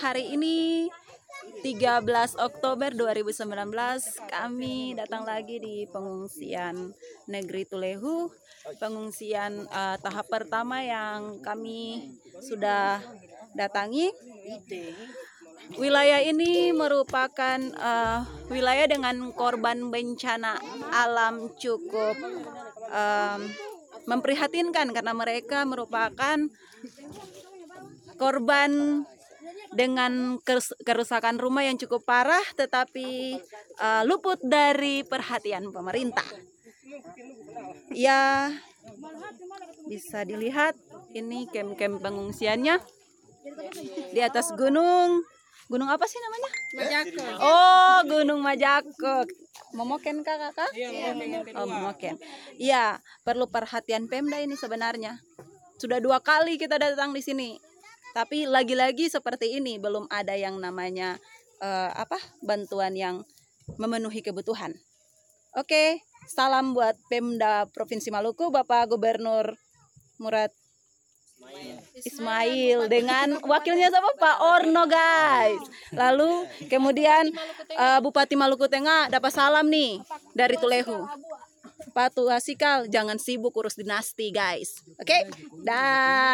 hari ini 13 Oktober 2019 kami datang lagi di pengungsian negeri Tulehu pengungsian uh, tahap pertama yang kami sudah datangi wilayah ini merupakan uh, wilayah dengan korban bencana alam cukup um, memprihatinkan karena mereka merupakan korban dengan kerusakan rumah yang cukup parah tetapi uh, luput dari perhatian pemerintah. Ya bisa dilihat ini kem-kem pengungsiannya di atas gunung. Gunung apa sih namanya? Majako. Oh, Gunung Majako. Momoken kak kakak? Iya, Oh, momoken. Iya, perlu perhatian Pemda ini sebenarnya. Sudah dua kali kita datang di sini tapi lagi-lagi seperti ini belum ada yang namanya uh, apa bantuan yang memenuhi kebutuhan. Oke, salam buat Pemda Provinsi Maluku, Bapak Gubernur Murad Ismail, Ismail dengan wakilnya siapa Pak Orno guys. Lalu kemudian uh, Bupati Maluku Tengah dapat salam nih dari Tulehu. Patu Asikal jangan sibuk urus dinasti guys. Oke, okay? dah.